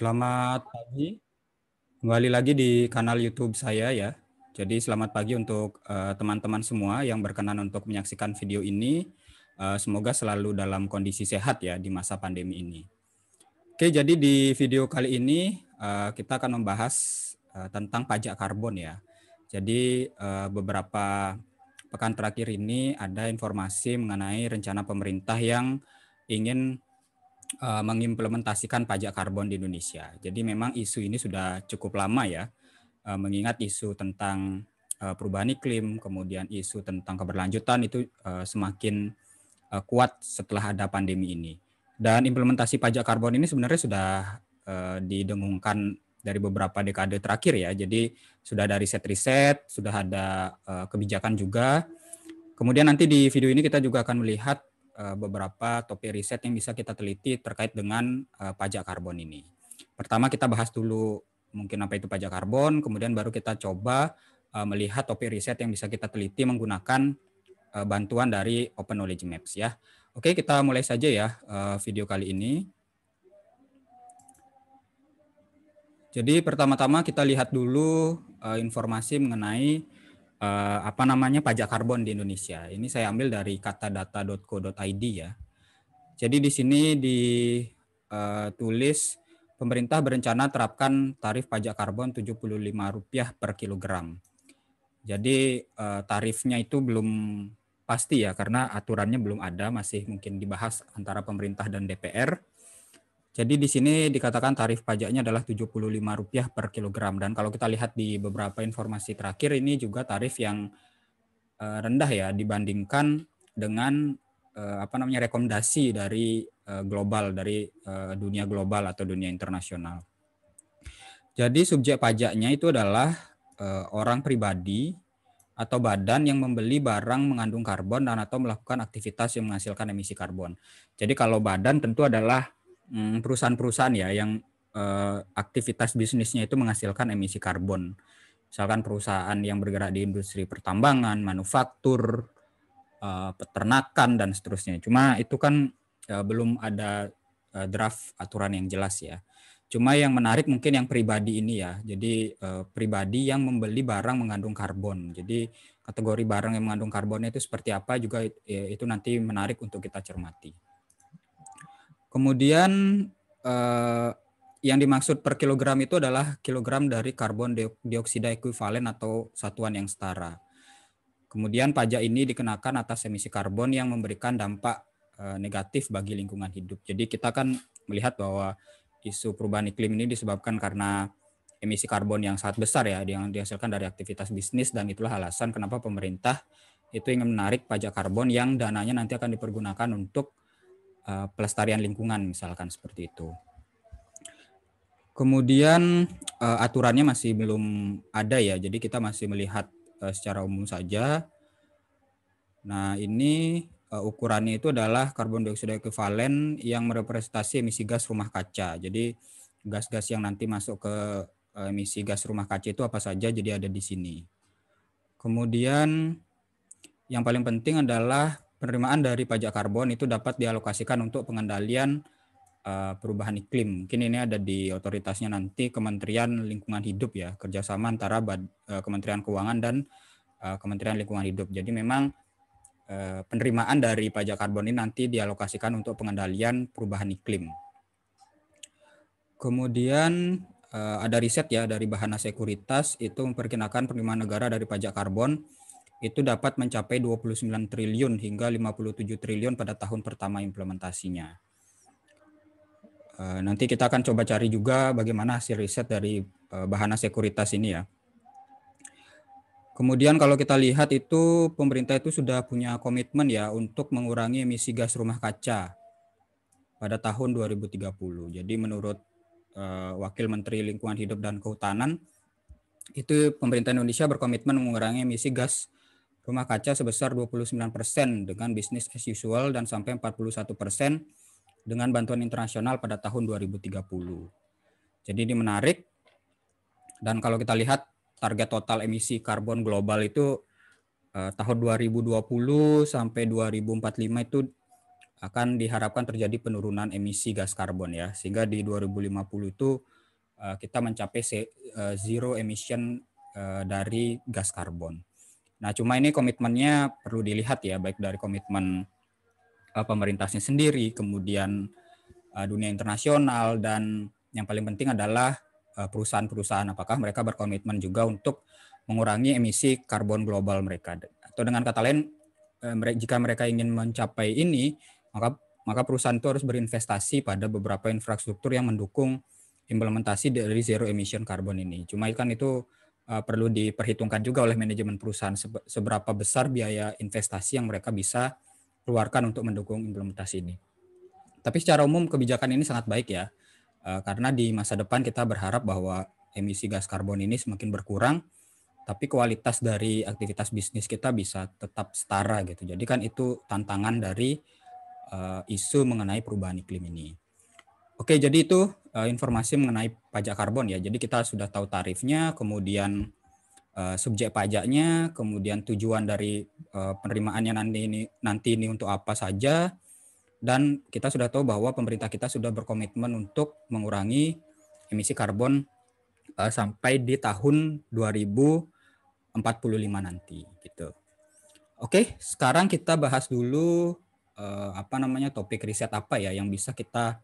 Selamat pagi. Kembali lagi di kanal YouTube saya ya. Jadi selamat pagi untuk eh, teman-teman uh, semua yang berkenan untuk menyaksikan video ini. Uh, semoga selalu dalam kondisi sehat ya di masa pandemi ini. Oke, jadi di video kali ini uh, kita akan membahas uh, tentang pajak karbon ya. Jadi uh, beberapa pekan terakhir ini ada informasi mengenai rencana pemerintah yang ingin Eh, mengimplementasikan pajak karbon di Indonesia. Jadi memang isu ini sudah cukup lama ya, eh, mengingat isu tentang eh, perubahan iklim, kemudian isu tentang keberlanjutan itu semakin kuat setelah ada pandemi ini. Dan implementasi pajak karbon ini sebenarnya sudah didengungkan dari beberapa dekade terakhir ya. Jadi sudah dari set riset sudah ada kebijakan juga. Kemudian nanti di video ini kita juga akan melihat Eh, beberapa topik riset yang bisa kita teliti terkait dengan eh, pajak karbon ini. Pertama kita bahas dulu mungkin apa itu pajak karbon, kemudian baru kita coba eh, melihat topik riset yang bisa kita teliti menggunakan bantuan dari Open Knowledge Maps ya. Oke, kita mulai saja ya video kali ini. Jadi pertama-tama kita lihat dulu informasi mengenai uh, apa namanya pajak karbon di Indonesia. Ini saya ambil dari katadata.co.id ya. Jadi di sini ditulis eh, pemerintah berencana terapkan tarif pajak karbon Rp75 per kilogram. Jadi uh, tarifnya itu belum pasti ya karena aturannya belum ada, masih mungkin dibahas antara pemerintah dan DPR. Jadi di sini dikatakan tarif pajaknya adalah Rp75 per kilogram dan kalau kita lihat di beberapa informasi terakhir ini juga tarif yang eh, rendah ya dibandingkan dengan eh, apa namanya rekomendasi dari eh, global dari dunia global atau dunia internasional. Jadi subjek pajaknya itu adalah orang pribadi atau badan yang membeli barang mengandung karbon dan atau melakukan aktivitas yang menghasilkan emisi karbon. Jadi kalau badan tentu adalah Hmm, perusahaan-perusahaan ya yang uh, aktivitas bisnisnya itu menghasilkan emisi karbon. Misalkan perusahaan yang bergerak di industri pertambangan, manufaktur, uh, peternakan dan seterusnya. Cuma itu kan uh, belum ada uh, draft aturan yang jelas ya. Cuma yang menarik mungkin yang pribadi ini ya. Jadi uh, pribadi yang membeli barang mengandung karbon. Jadi kategori barang yang mengandung karbonnya itu seperti apa juga ya, itu nanti menarik untuk kita cermati. Kemudian eh, yang dimaksud per kilogram itu adalah kilogram dari karbon dioksida ekuivalen atau satuan yang setara. Kemudian pajak ini dikenakan atas emisi karbon yang memberikan dampak eh, negatif bagi lingkungan hidup. Jadi kita kan melihat bahwa isu perubahan iklim ini disebabkan karena emisi karbon yang sangat besar ya yang dihasilkan dari aktivitas bisnis dan itulah alasan kenapa pemerintah itu ingin menarik pajak karbon yang dananya nanti akan dipergunakan untuk Eh, pelestarian lingkungan misalkan seperti itu. Kemudian eh, aturannya masih belum ada ya, jadi kita masih melihat eh, secara umum saja. Nah ini ukurannya itu adalah karbon dioksida ekuivalen yang merepresentasi emisi gas rumah kaca. Jadi gas-gas yang nanti masuk ke emisi gas rumah kaca itu apa saja, jadi ada di sini. Kemudian yang paling penting adalah penerimaan dari pajak karbon itu dapat dialokasikan untuk pengendalian eh, perubahan iklim. Mungkin ini ada di otoritasnya nanti Kementerian Lingkungan Hidup ya, kerjasama antara eh, Kementerian Keuangan dan eh, Kementerian Lingkungan Hidup. Jadi memang penerimaan dari pajak karbon ini nanti dialokasikan untuk pengendalian perubahan iklim. Kemudian ada riset ya dari Bahana Sekuritas itu memperkirakan penerimaan negara dari pajak karbon itu dapat mencapai 29 triliun hingga 57 triliun pada tahun pertama implementasinya. Eh, nanti kita akan coba cari juga bagaimana hasil riset dari eh, bahana sekuritas ini ya. Kemudian kalau kita lihat itu pemerintah itu sudah punya komitmen ya untuk mengurangi emisi gas rumah kaca pada tahun 2030. Jadi menurut eh, Wakil Menteri Lingkungan Hidup dan Kehutanan itu pemerintah Indonesia berkomitmen mengurangi emisi gas rumah kaca sebesar 29% dengan bisnis as usual dan sampai 41% dengan bantuan internasional pada tahun 2030. Jadi ini menarik. Dan kalau kita lihat target total emisi karbon global itu eh, tahun 2020 sampai 2045 itu akan diharapkan terjadi penurunan emisi gas karbon ya. Sehingga di 2050 itu eh, kita mencapai eh, zero emission eh, dari gas karbon. Nah, cuma ini komitmennya perlu dilihat ya, baik dari komitmen uh, pemerintahnya sendiri, kemudian uh, dunia internasional, dan yang paling penting adalah eh, perusahaan-perusahaan. Apakah mereka berkomitmen juga untuk mengurangi emisi karbon global mereka? Atau dengan kata lain, uh, jika mereka ingin mencapai ini, maka maka perusahaan itu harus berinvestasi pada beberapa infrastruktur yang mendukung implementasi dari zero emission karbon ini. Cuma kan itu Eh, perlu diperhitungkan juga oleh manajemen perusahaan seberapa besar biaya investasi yang mereka bisa keluarkan untuk mendukung implementasi ini. Tapi secara umum kebijakan ini sangat baik ya, eh, karena di masa depan kita berharap bahwa emisi gas karbon ini semakin berkurang, tapi kualitas dari aktivitas bisnis kita bisa tetap setara gitu. Jadi kan itu tantangan dari eh, isu mengenai perubahan iklim ini. Oke, jadi itu Eh, informasi mengenai pajak karbon ya. Jadi kita sudah tahu tarifnya, kemudian eh, subjek pajaknya, kemudian tujuan dari eh, penerimaannya nanti ini nanti ini untuk apa saja dan kita sudah tahu bahwa pemerintah kita sudah berkomitmen untuk mengurangi emisi karbon sampai di tahun 2045 nanti gitu. Oke, sekarang kita bahas dulu apa namanya topik riset apa ya yang bisa kita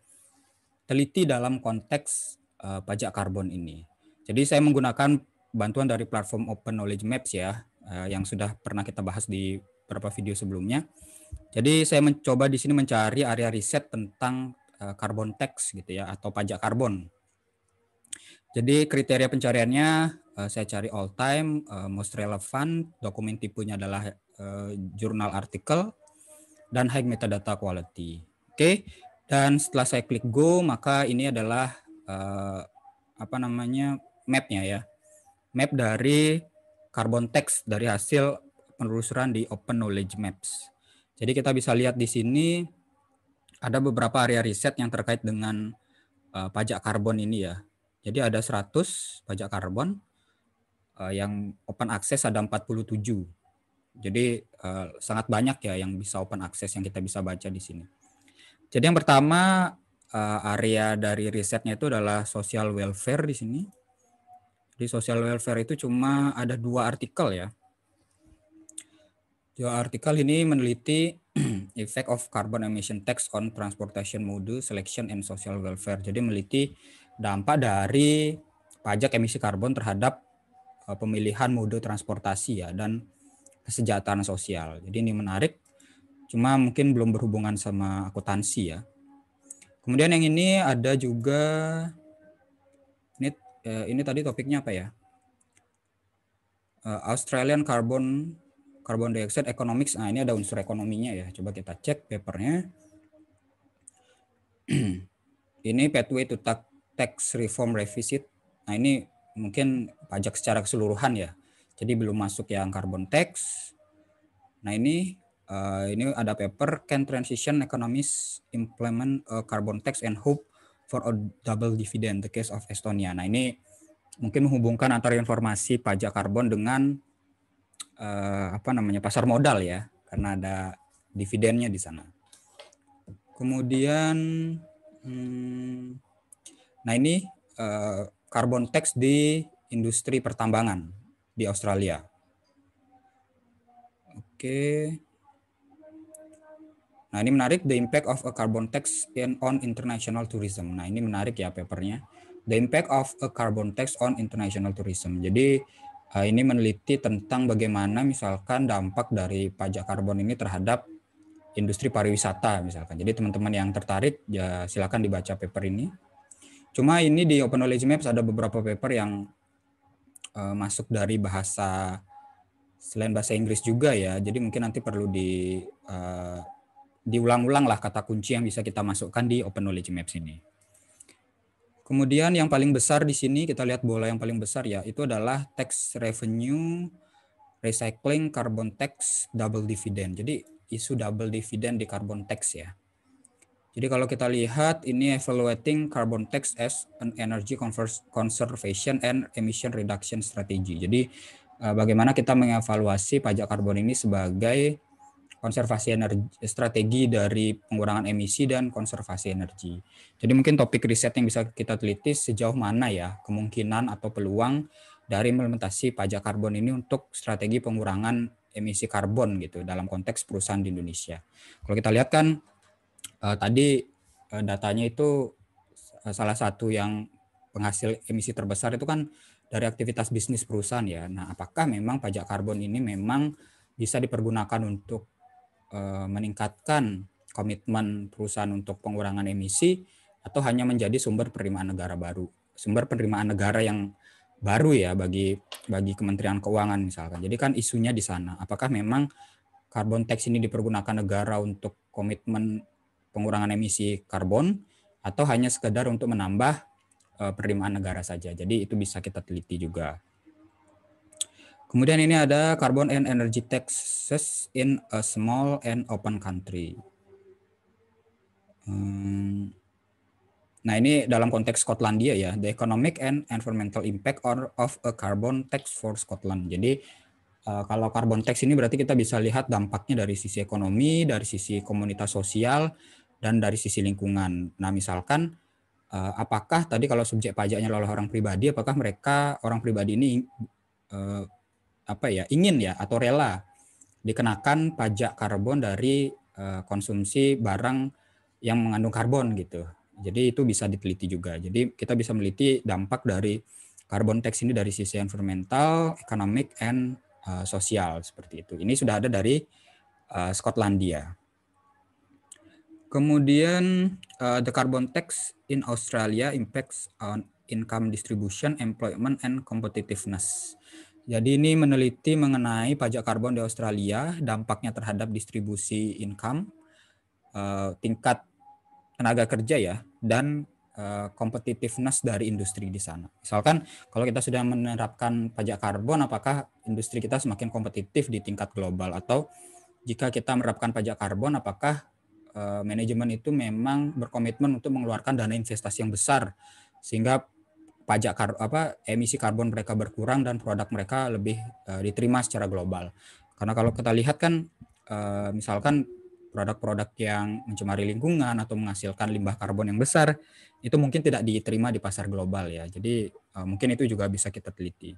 teliti dalam konteks uh, pajak karbon ini. Jadi saya menggunakan bantuan dari platform Open Knowledge Maps ya, uh, yang sudah pernah kita bahas di beberapa video sebelumnya. Jadi saya mencoba di sini mencari area riset tentang uh, tax gitu ya atau pajak karbon. Jadi kriteria pencariannya uh, saya cari all time, uh, most relevant, dokumen tipenya adalah uh, jurnal artikel dan high metadata quality. Oke. Okay? Dan setelah saya klik go, maka ini adalah uh, apa namanya mapnya ya, map dari carbon text dari hasil penelusuran di Open Knowledge Maps. Jadi kita bisa lihat di sini ada beberapa area riset yang terkait dengan uh, pajak karbon ini ya. Jadi ada 100 pajak karbon uh, yang open access ada 47. Jadi uh, sangat banyak ya yang bisa open access yang kita bisa baca di sini. Jadi yang pertama uh, area dari risetnya itu adalah social welfare di sini. Di social welfare itu cuma ada dua artikel ya. Dua artikel ini meneliti effect of carbon emission tax on transportation mode selection and social welfare. Jadi meneliti dampak dari pajak emisi karbon terhadap eh, pemilihan mode transportasi ya dan kesejahteraan sosial. Jadi ini menarik Cuma mungkin belum berhubungan sama akuntansi ya. Kemudian yang ini ada juga ini eh, ini tadi topiknya apa ya? Eh, Australian Carbon Carbon Dioxide Economics. Nah, ini ada unsur ekonominya ya. Coba kita cek papernya. ini pathway to tax reform revisit. Nah, ini mungkin pajak secara keseluruhan ya. Jadi belum masuk yang carbon tax. Nah, ini Uh, ini ada paper Can Transition Economies Implement a eh, Carbon Tax and Hope for a Double Dividend, The Case of Estonia. Nah ini mungkin menghubungkan antara informasi pajak karbon dengan uh, apa namanya pasar modal ya, karena ada dividennya di sana. Kemudian, hmm, nah ini uh, carbon tax di industri pertambangan di Australia. Oke. Okay. Nah ini menarik The Impact of a Carbon Tax in, on International Tourism. Nah ini menarik ya papernya. The Impact of a Carbon Tax on International Tourism. Jadi eh, ini meneliti tentang bagaimana misalkan dampak dari pajak karbon ini terhadap industri pariwisata misalkan. Jadi teman-teman yang tertarik ya silakan dibaca paper ini. Cuma ini di Open Knowledge Maps ada beberapa paper yang uh, masuk dari bahasa selain bahasa Inggris juga ya. Jadi mungkin nanti perlu di uh, diulang-ulang lah kata kunci yang bisa kita masukkan di Open Knowledge Maps ini. Kemudian yang paling besar di sini kita lihat bola yang paling besar ya itu adalah tax revenue recycling carbon tax double dividend. Jadi isu double dividend di carbon tax ya. Jadi kalau kita lihat ini evaluating carbon tax as an energy conservation and emission reduction strategy. Jadi eh, bagaimana kita mengevaluasi pajak karbon ini sebagai konservasi energi strategi dari pengurangan emisi dan konservasi energi. Jadi mungkin topik riset yang bisa kita teliti sejauh mana ya kemungkinan atau peluang dari implementasi pajak karbon ini untuk strategi pengurangan emisi karbon gitu dalam konteks perusahaan di Indonesia. Kalau kita lihat kan eh, tadi eh, datanya itu eh, salah satu yang penghasil emisi terbesar itu kan dari aktivitas bisnis perusahaan ya. Nah, apakah memang pajak karbon ini memang bisa dipergunakan untuk Eh, meningkatkan komitmen perusahaan untuk pengurangan emisi atau hanya menjadi sumber penerimaan negara baru sumber penerimaan negara yang baru ya bagi bagi Kementerian Keuangan misalkan jadi kan isunya di sana apakah memang carbon tax ini dipergunakan negara untuk komitmen pengurangan emisi karbon atau hanya sekedar untuk menambah eh, penerimaan negara saja jadi itu bisa kita teliti juga Kemudian ini ada carbon and energy taxes in a small and open country. Hmm. Nah ini dalam konteks Skotlandia ya, the economic and environmental impact of a carbon tax for Scotland. Jadi eh, kalau carbon tax ini berarti kita bisa lihat dampaknya dari sisi ekonomi, dari sisi komunitas sosial, dan dari sisi lingkungan. Nah misalkan eh, apakah tadi kalau subjek pajaknya adalah orang pribadi, apakah mereka orang pribadi ini eh, apa ya ingin ya atau rela dikenakan pajak karbon dari uh, konsumsi barang yang mengandung karbon gitu. Jadi itu bisa diteliti juga. Jadi kita bisa meliti dampak dari karbon tax ini dari sisi environmental, economic, and uh, sosial seperti itu. Ini sudah ada dari uh, Skotlandia. Kemudian uh, the carbon tax in Australia impacts on income distribution, employment, and competitiveness. Jadi ini meneliti mengenai pajak karbon di Australia, dampaknya terhadap distribusi income, eh, tingkat tenaga kerja ya, dan eh, competitiveness dari industri di sana. Misalkan kalau kita sudah menerapkan pajak karbon, apakah industri kita semakin kompetitif di tingkat global atau jika kita menerapkan pajak karbon, apakah eh, manajemen itu memang berkomitmen untuk mengeluarkan dana investasi yang besar sehingga pajak kar apa emisi karbon mereka berkurang dan produk mereka lebih uh, diterima secara global. Karena kalau kita lihat kan uh, misalkan produk-produk yang mencemari lingkungan atau menghasilkan limbah karbon yang besar itu mungkin tidak diterima di pasar global ya. Jadi uh, mungkin itu juga bisa kita teliti.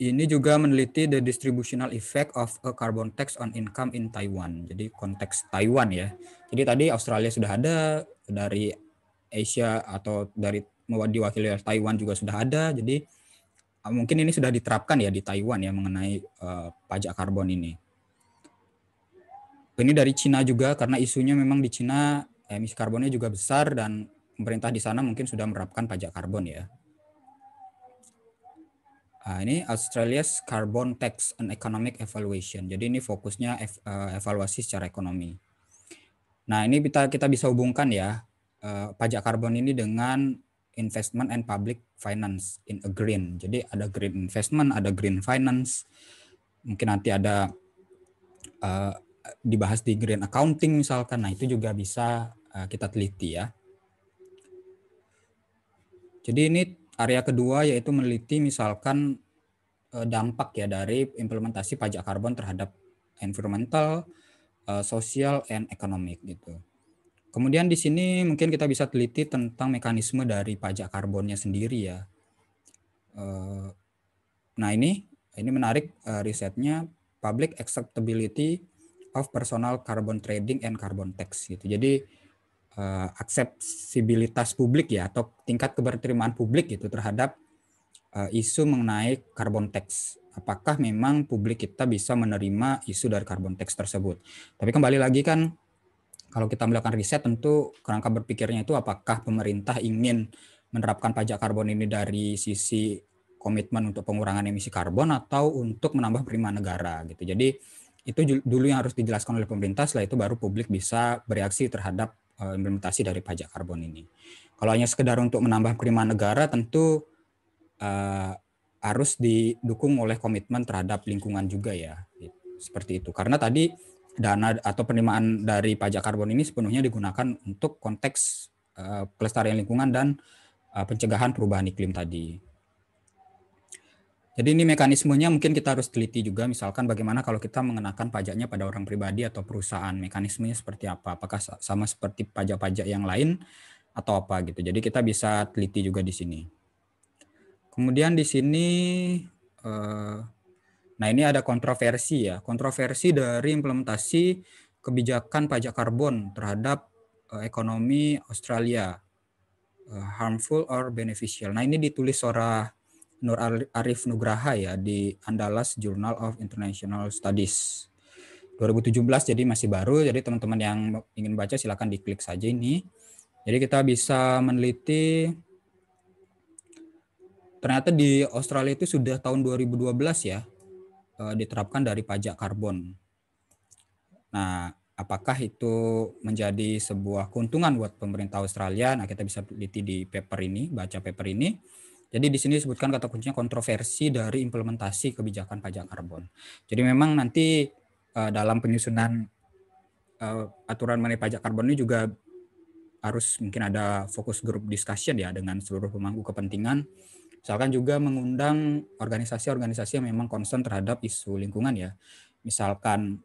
Ini juga meneliti the distributional effect of a carbon tax on income in Taiwan. Jadi konteks Taiwan ya. Jadi tadi Australia sudah ada dari Asia atau dari diwakili dari Taiwan juga sudah ada. Jadi ah, mungkin ini sudah diterapkan ya di Taiwan ya mengenai uh, pajak karbon ini. Ini dari Cina juga karena isunya memang di Cina emisi karbonnya juga besar dan pemerintah di sana mungkin sudah menerapkan pajak karbon ya. Nah, ini Australia's Carbon Tax and Economic Evaluation. Jadi ini fokusnya ev, eh, evaluasi secara ekonomi. Nah ini kita kita bisa hubungkan ya uh, pajak karbon ini dengan investment and public finance in a green. Jadi ada green investment, ada green finance. Mungkin nanti ada uh, dibahas di green accounting misalkan. Nah, itu juga bisa uh, kita teliti ya. Jadi ini area kedua yaitu meneliti misalkan uh, dampak ya dari implementasi pajak karbon terhadap environmental, uh, social and economic gitu. Kemudian di sini mungkin kita bisa teliti tentang mekanisme dari pajak karbonnya sendiri ya. Eh, nah ini ini menarik eh, risetnya Public Acceptability of Personal Carbon Trading and Carbon Tax gitu. Jadi eh, aksesibilitas publik ya atau tingkat keberterimaan publik gitu terhadap isu mengenai carbon tax apakah memang publik kita bisa menerima isu dari carbon tax tersebut. Tapi kembali lagi kan kalau kita melakukan riset tentu kerangka berpikirnya itu apakah pemerintah ingin menerapkan pajak karbon ini dari sisi komitmen untuk pengurangan emisi karbon atau untuk menambah prima negara gitu. Jadi itu dulu yang harus dijelaskan oleh pemerintah setelah itu baru publik bisa bereaksi terhadap eh, implementasi dari pajak karbon ini. Kalau hanya sekedar untuk menambah prima negara tentu uh, harus didukung oleh komitmen terhadap lingkungan juga ya. Gitu. Seperti itu. Karena tadi dana atau penerimaan dari pajak karbon ini sepenuhnya digunakan untuk konteks eh, pelestarian lingkungan dan eh, pencegahan perubahan iklim tadi. Jadi ini mekanismenya mungkin kita harus teliti juga misalkan bagaimana kalau kita mengenakan pajaknya pada orang pribadi atau perusahaan, mekanismenya seperti apa? Apakah sama seperti pajak-pajak yang lain atau apa gitu. Jadi kita bisa teliti juga di sini. Kemudian di sini eh, Nah, ini ada kontroversi ya, kontroversi dari implementasi kebijakan pajak karbon terhadap uh, ekonomi Australia uh, harmful or beneficial. Nah, ini ditulis seorang Nur Arif Nugraha ya di Andalas Journal of International Studies. 2017 jadi masih baru jadi teman-teman yang ingin baca silahkan diklik saja ini jadi kita bisa meneliti ternyata di Australia itu sudah tahun 2012 ya Eh, diterapkan dari pajak karbon. Nah, apakah itu menjadi sebuah keuntungan buat pemerintah Australia? Nah, kita bisa teliti di paper ini, baca paper ini. Jadi di sini disebutkan kata kuncinya kontroversi dari implementasi kebijakan pajak karbon. Jadi memang nanti eh, dalam penyusunan eh, aturan mengenai pajak karbon ini juga harus mungkin ada fokus grup discussion ya dengan seluruh pemangku kepentingan Misalkan juga mengundang organisasi-organisasi yang memang concern terhadap isu lingkungan ya. Misalkan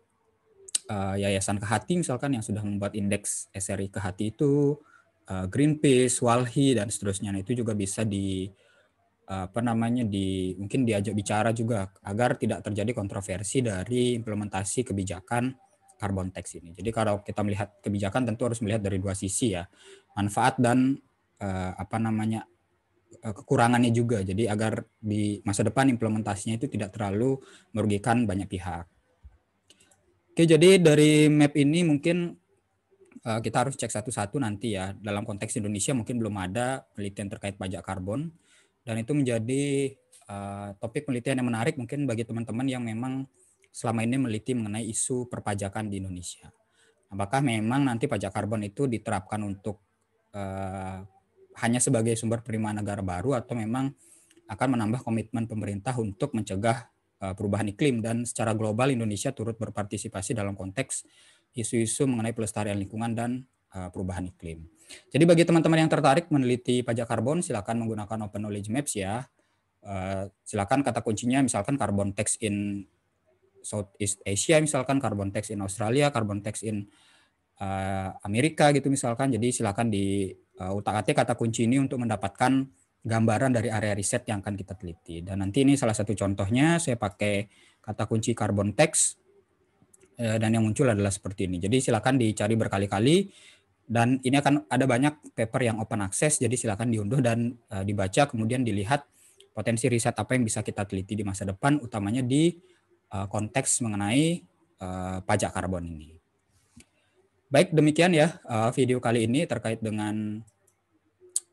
uh, Yayasan Kehati misalkan yang sudah membuat indeks SRI Kehati itu, uh, Greenpeace, Walhi dan seterusnya. Nah, itu juga bisa di uh, apa namanya di mungkin diajak bicara juga agar tidak terjadi kontroversi dari implementasi kebijakan carbon tax ini. Jadi kalau kita melihat kebijakan tentu harus melihat dari dua sisi ya, manfaat dan eh, apa namanya Eh, kekurangannya juga. Jadi agar di masa depan implementasinya itu tidak terlalu merugikan banyak pihak. Oke, jadi dari map ini mungkin eh, kita harus cek satu-satu nanti ya. Dalam konteks Indonesia mungkin belum ada penelitian terkait pajak karbon dan itu menjadi eh, topik penelitian yang menarik mungkin bagi teman-teman yang memang selama ini meneliti mengenai isu perpajakan di Indonesia. Apakah memang nanti pajak karbon itu diterapkan untuk hanya sebagai sumber penerimaan negara baru atau memang akan menambah komitmen pemerintah untuk mencegah eh, perubahan iklim dan secara global Indonesia turut berpartisipasi dalam konteks isu-isu mengenai pelestarian lingkungan dan eh, perubahan iklim. Jadi bagi teman-teman yang tertarik meneliti pajak karbon silakan menggunakan Open Knowledge Maps ya. Eh, silakan kata kuncinya misalkan carbon tax in Southeast Asia misalkan carbon tax in Australia, carbon tax in Amerika gitu misalkan. Jadi silakan di utak-atik eh, kata kunci ini untuk mendapatkan gambaran dari area riset yang akan kita teliti. Dan nanti ini salah satu contohnya saya pakai kata kunci carbon tax eh, dan yang muncul adalah seperti ini. Jadi silakan dicari berkali-kali dan ini akan ada banyak paper yang open access jadi silakan diunduh dan eh, dibaca kemudian dilihat potensi riset apa yang bisa kita teliti di masa depan utamanya di konteks mengenai pajak karbon ini. Baik, demikian ya uh, video kali ini terkait dengan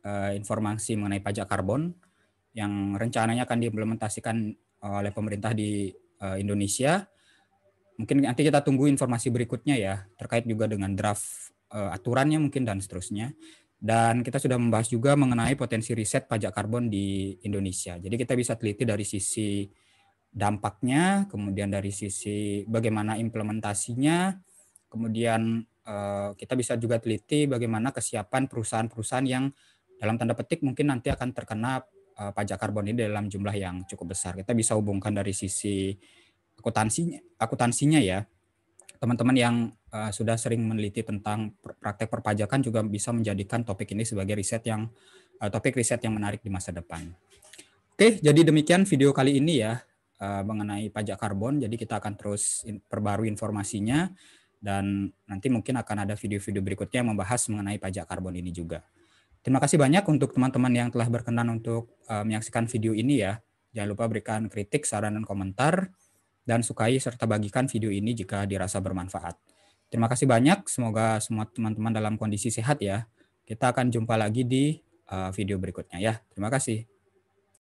uh, informasi mengenai pajak karbon yang rencananya akan diimplementasikan uh, oleh pemerintah di Indonesia. Mungkin nanti kita tunggu informasi berikutnya ya terkait juga dengan draft aturannya mungkin dan seterusnya. Dan kita sudah membahas juga mengenai potensi riset pajak karbon di Indonesia. Jadi kita bisa teliti dari sisi dampaknya, kemudian dari sisi bagaimana implementasinya, kemudian Eh, kita bisa juga teliti bagaimana kesiapan perusahaan-perusahaan yang dalam tanda petik mungkin nanti akan terkena eh, pajak karbon ini dalam jumlah yang cukup besar. Kita bisa hubungkan dari sisi akuntansinya, akuntansinya ya. Teman-teman yang eh, sudah sering meneliti tentang praktek perpajakan juga bisa menjadikan topik ini sebagai riset yang topik riset yang menarik di masa depan. Oke, jadi demikian video kali ini ya mengenai pajak karbon. Jadi kita akan terus perbarui informasinya. Dan nanti mungkin akan ada video-video berikutnya yang membahas mengenai pajak karbon ini juga. Terima kasih banyak untuk teman-teman yang telah berkenan untuk uh, menyaksikan video ini ya. Jangan lupa berikan kritik, saran, dan komentar. Dan sukai serta bagikan video ini jika dirasa bermanfaat. Terima kasih banyak. Semoga semua teman-teman dalam kondisi sehat ya. Kita akan jumpa lagi di uh, video berikutnya ya. Terima kasih.